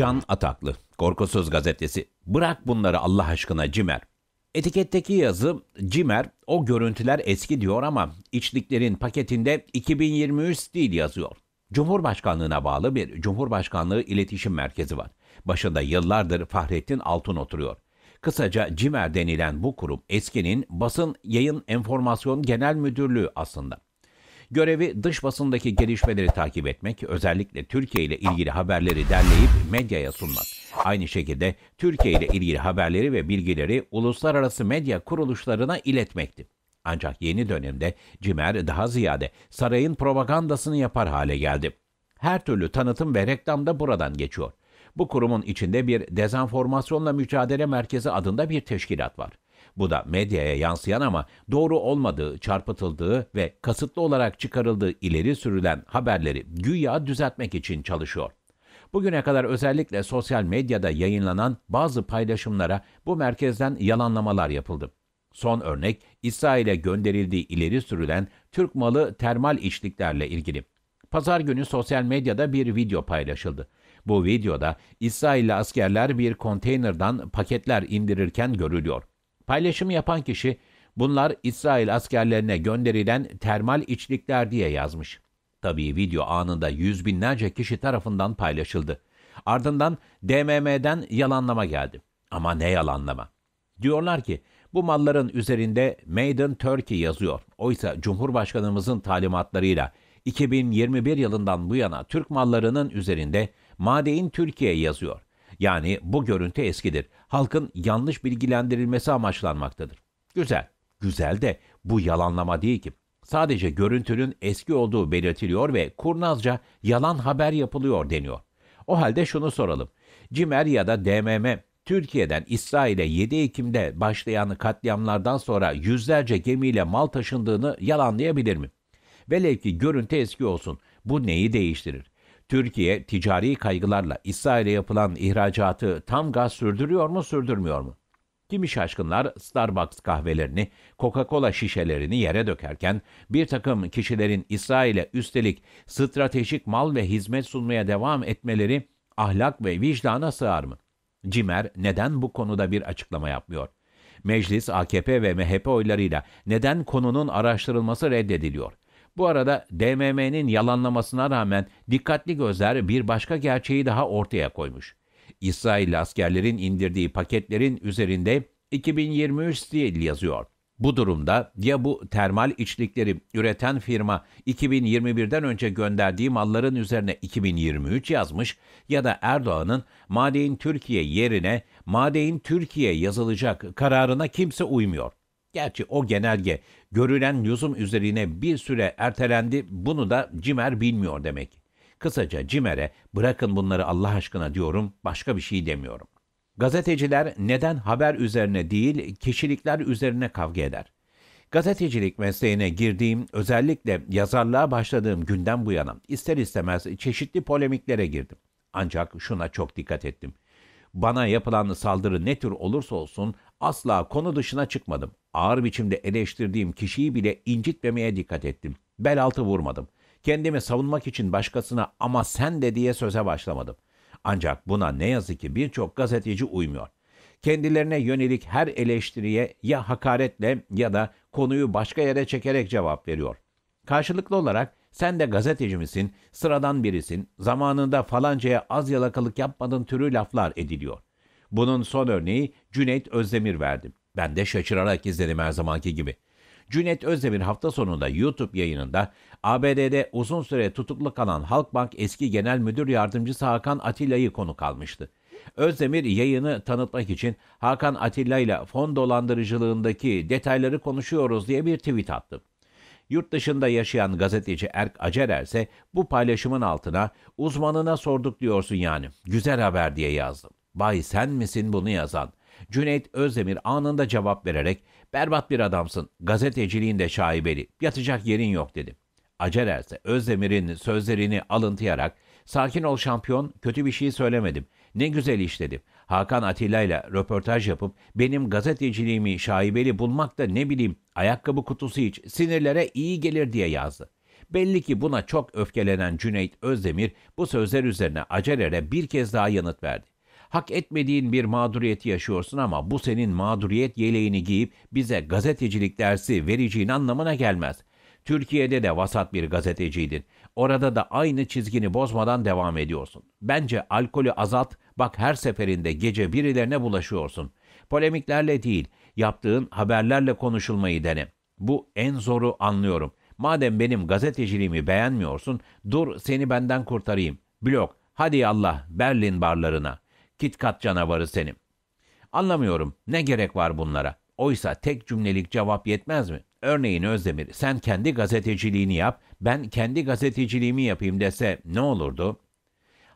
Can Ataklı, Korkusuz Gazetesi. Bırak bunları Allah aşkına Cimer. Etiketteki yazı Cimer o görüntüler eski diyor ama içliklerin paketinde 2023 değil yazıyor. Cumhurbaşkanlığına bağlı bir Cumhurbaşkanlığı İletişim merkezi var. Başında yıllardır Fahrettin Altun oturuyor. Kısaca Cimer denilen bu kurum eskinin basın yayın enformasyon genel müdürlüğü aslında. Görevi dış basındaki gelişmeleri takip etmek, özellikle Türkiye ile ilgili haberleri derleyip medyaya sunmak. Aynı şekilde Türkiye ile ilgili haberleri ve bilgileri uluslararası medya kuruluşlarına iletmekti. Ancak yeni dönemde Cimer daha ziyade sarayın propagandasını yapar hale geldi. Her türlü tanıtım ve reklam da buradan geçiyor. Bu kurumun içinde bir dezenformasyonla mücadele merkezi adında bir teşkilat var. Bu da medyaya yansıyan ama doğru olmadığı, çarpıtıldığı ve kasıtlı olarak çıkarıldığı ileri sürülen haberleri güya düzeltmek için çalışıyor. Bugüne kadar özellikle sosyal medyada yayınlanan bazı paylaşımlara bu merkezden yalanlamalar yapıldı. Son örnek İsrail'e gönderildiği ileri sürülen Türk malı termal içliklerle ilgili. Pazar günü sosyal medyada bir video paylaşıldı. Bu videoda İsrailli askerler bir konteynerdan paketler indirirken görülüyor. Paylaşımı yapan kişi bunlar İsrail askerlerine gönderilen termal içlikler diye yazmış. Tabii video anında yüz binlerce kişi tarafından paylaşıldı. Ardından DMM'den yalanlama geldi. Ama ne yalanlama? Diyorlar ki bu malların üzerinde Made in Turkey yazıyor. Oysa Cumhurbaşkanımızın talimatlarıyla 2021 yılından bu yana Türk mallarının üzerinde Made in Türkiye yazıyor. Yani bu görüntü eskidir halkın yanlış bilgilendirilmesi amaçlanmaktadır. Güzel, güzel de bu yalanlama değil ki. Sadece görüntünün eski olduğu belirtiliyor ve kurnazca yalan haber yapılıyor deniyor. O halde şunu soralım. CİMER ya da DMM Türkiye'den İsrail'e 7 Ekim'de başlayan katliamlardan sonra yüzlerce gemiyle mal taşındığını yalanlayabilir mi? Velev ki görüntü eski olsun. Bu neyi değiştirir? Türkiye ticari kaygılarla İsrail'e yapılan ihracatı tam gaz sürdürüyor mu sürdürmüyor mu? Kimi şaşkınlar Starbucks kahvelerini, Coca-Cola şişelerini yere dökerken bir takım kişilerin İsrail'e üstelik stratejik mal ve hizmet sunmaya devam etmeleri ahlak ve vicdana sığar mı? Cimer neden bu konuda bir açıklama yapmıyor? Meclis AKP ve MHP oylarıyla neden konunun araştırılması reddediliyor? Bu arada DMM'nin yalanlamasına rağmen dikkatli gözler bir başka gerçeği daha ortaya koymuş. İsrail askerlerin indirdiği paketlerin üzerinde 2023 Steel yazıyor. Bu durumda ya bu termal içlikleri üreten firma 2021'den önce gönderdiği malların üzerine 2023 yazmış ya da Erdoğan'ın Madein Türkiye yerine Madein Türkiye yazılacak kararına kimse uymuyor. Gerçi o genelge görülen lüzum üzerine bir süre ertelendi. Bunu da Cimer bilmiyor demek. Kısaca Cimer'e bırakın bunları Allah aşkına diyorum, başka bir şey demiyorum. Gazeteciler neden haber üzerine değil, kişilikler üzerine kavga eder. Gazetecilik mesleğine girdiğim, özellikle yazarlığa başladığım günden bu yana ister istemez çeşitli polemiklere girdim. Ancak şuna çok dikkat ettim. Bana yapılan saldırı ne tür olursa olsun Asla konu dışına çıkmadım. Ağır biçimde eleştirdiğim kişiyi bile incitmemeye dikkat ettim. Bel altı vurmadım. Kendimi savunmak için başkasına ama sen de diye söze başlamadım. Ancak buna ne yazık ki birçok gazeteci uymuyor. Kendilerine yönelik her eleştiriye ya hakaretle ya da konuyu başka yere çekerek cevap veriyor. Karşılıklı olarak sen de gazeteci misin, sıradan birisin, zamanında falancaya az yalakalık yapmadın türü laflar ediliyor. Bunun son örneği Cüneyt Özdemir verdi. Ben de şaşırarak izledim her zamanki gibi. Cüneyt Özdemir hafta sonunda YouTube yayınında ABD'de uzun süre tutuklu kalan Halkbank eski genel müdür yardımcısı Hakan Atilla'yı konu kalmıştı. Özdemir yayını tanıtmak için Hakan Atilla ile fon dolandırıcılığındaki detayları konuşuyoruz diye bir tweet attı. Yurt dışında yaşayan gazeteci Erk Acerer ise bu paylaşımın altına uzmanına sorduk diyorsun yani güzel haber diye yazdım. Bay sen misin bunu yazan? Cüneyt Özdemir anında cevap vererek berbat bir adamsın, gazeteciliğinde şaibeli, yatacak yerin yok dedim. Acelerse Özdemir'in sözlerini alıntıyarak sakin ol şampiyon kötü bir şey söylemedim. Ne güzel işledim. Hakan Atilla ile röportaj yapıp benim gazeteciliğimi şaibeli bulmak da ne bileyim ayakkabı kutusu hiç sinirlere iyi gelir diye yazdı. Belli ki buna çok öfkelenen Cüneyt Özdemir bu sözler üzerine Acerer'e bir kez daha yanıt verdi. Hak etmediğin bir mağduriyeti yaşıyorsun ama bu senin mağduriyet yeleğini giyip bize gazetecilik dersi vereceğin anlamına gelmez. Türkiye'de de vasat bir gazeteciydin. Orada da aynı çizgini bozmadan devam ediyorsun. Bence alkolü azalt, bak her seferinde gece birilerine bulaşıyorsun. Polemiklerle değil, yaptığın haberlerle konuşulmayı dene. Bu en zoru anlıyorum. Madem benim gazeteciliğimi beğenmiyorsun, dur seni benden kurtarayım. Blok, hadi Allah Berlin barlarına.'' KitKat canavarı senin. Anlamıyorum ne gerek var bunlara? Oysa tek cümlelik cevap yetmez mi? Örneğin Özdemir sen kendi gazeteciliğini yap, ben kendi gazeteciliğimi yapayım dese ne olurdu?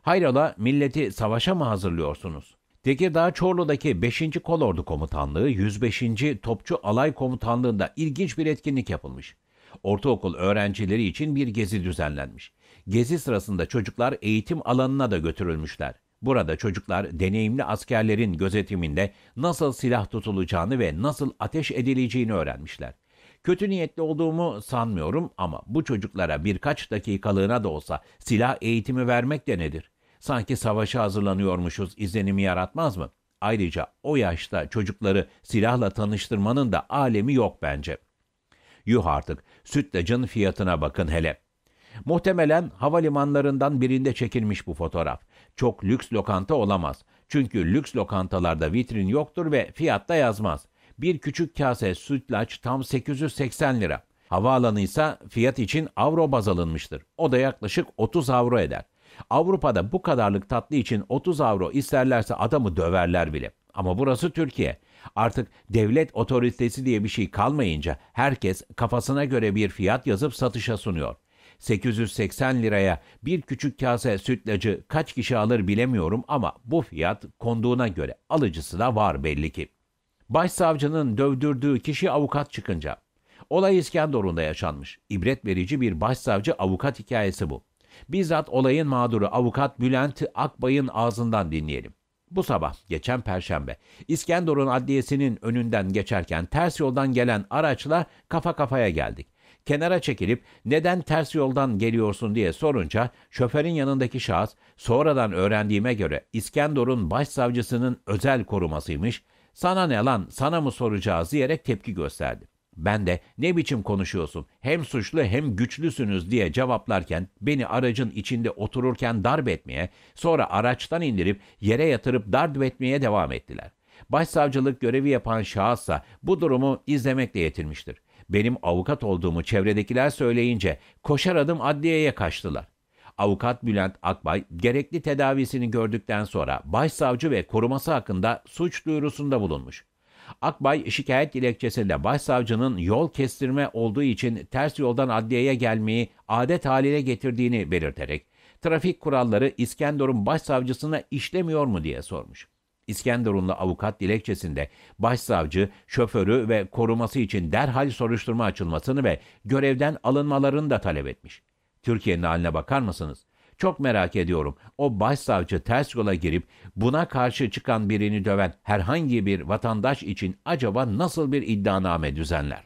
Hayrola milleti savaşa mı hazırlıyorsunuz? Tekirdağ Çorlu'daki 5. Kolordu Komutanlığı 105. Topçu Alay Komutanlığı'nda ilginç bir etkinlik yapılmış. Ortaokul öğrencileri için bir gezi düzenlenmiş. Gezi sırasında çocuklar eğitim alanına da götürülmüşler. Burada çocuklar deneyimli askerlerin gözetiminde nasıl silah tutulacağını ve nasıl ateş edileceğini öğrenmişler. Kötü niyetli olduğumu sanmıyorum ama bu çocuklara birkaç dakikalığına da olsa silah eğitimi vermek de nedir? Sanki savaşa hazırlanıyormuşuz izlenimi yaratmaz mı? Ayrıca o yaşta çocukları silahla tanıştırmanın da alemi yok bence. Yuh artık sütlacın fiyatına bakın hele. Muhtemelen havalimanlarından birinde çekilmiş bu fotoğraf çok lüks lokanta olamaz. Çünkü lüks lokantalarda vitrin yoktur ve fiyatta yazmaz. Bir küçük kase sütlaç tam 880 lira. Havaalanı ise fiyat için avro baz alınmıştır. O da yaklaşık 30 avro eder. Avrupa'da bu kadarlık tatlı için 30 avro isterlerse adamı döverler bile. Ama burası Türkiye. Artık devlet otoritesi diye bir şey kalmayınca herkes kafasına göre bir fiyat yazıp satışa sunuyor. 880 liraya bir küçük kase sütlacı kaç kişi alır bilemiyorum ama bu fiyat konduğuna göre alıcısı da var belli ki. Başsavcının dövdürdüğü kişi avukat çıkınca. Olay İskenderun'da yaşanmış. İbret verici bir başsavcı avukat hikayesi bu. Bizzat olayın mağduru avukat Bülent Akbay'ın ağzından dinleyelim. Bu sabah geçen perşembe İskenderun Adliyesi'nin önünden geçerken ters yoldan gelen araçla kafa kafaya geldik. Kenara çekilip neden ters yoldan geliyorsun diye sorunca şoförün yanındaki şahıs sonradan öğrendiğime göre İskenderun başsavcısının özel korumasıymış. Sana ne lan sana mı soracağız diyerek tepki gösterdi. Ben de ne biçim konuşuyorsun hem suçlu hem güçlüsünüz diye cevaplarken beni aracın içinde otururken darp etmeye sonra araçtan indirip yere yatırıp darp etmeye devam ettiler. Başsavcılık görevi yapan şahıssa bu durumu izlemekle yetinmiştir. Benim avukat olduğumu çevredekiler söyleyince koşar adım adliyeye kaçtılar. Avukat Bülent Akbay gerekli tedavisini gördükten sonra başsavcı ve koruması hakkında suç duyurusunda bulunmuş. Akbay şikayet dilekçesinde başsavcının yol kestirme olduğu için ters yoldan adliyeye gelmeyi adet haline getirdiğini belirterek trafik kuralları İskenderun başsavcısına işlemiyor mu diye sormuş. İskenderunlu avukat dilekçesinde başsavcı, şoförü ve koruması için derhal soruşturma açılmasını ve görevden alınmalarını da talep etmiş. Türkiye'nin haline bakar mısınız? Çok merak ediyorum. O başsavcı ters yola girip buna karşı çıkan birini döven herhangi bir vatandaş için acaba nasıl bir iddianame düzenler?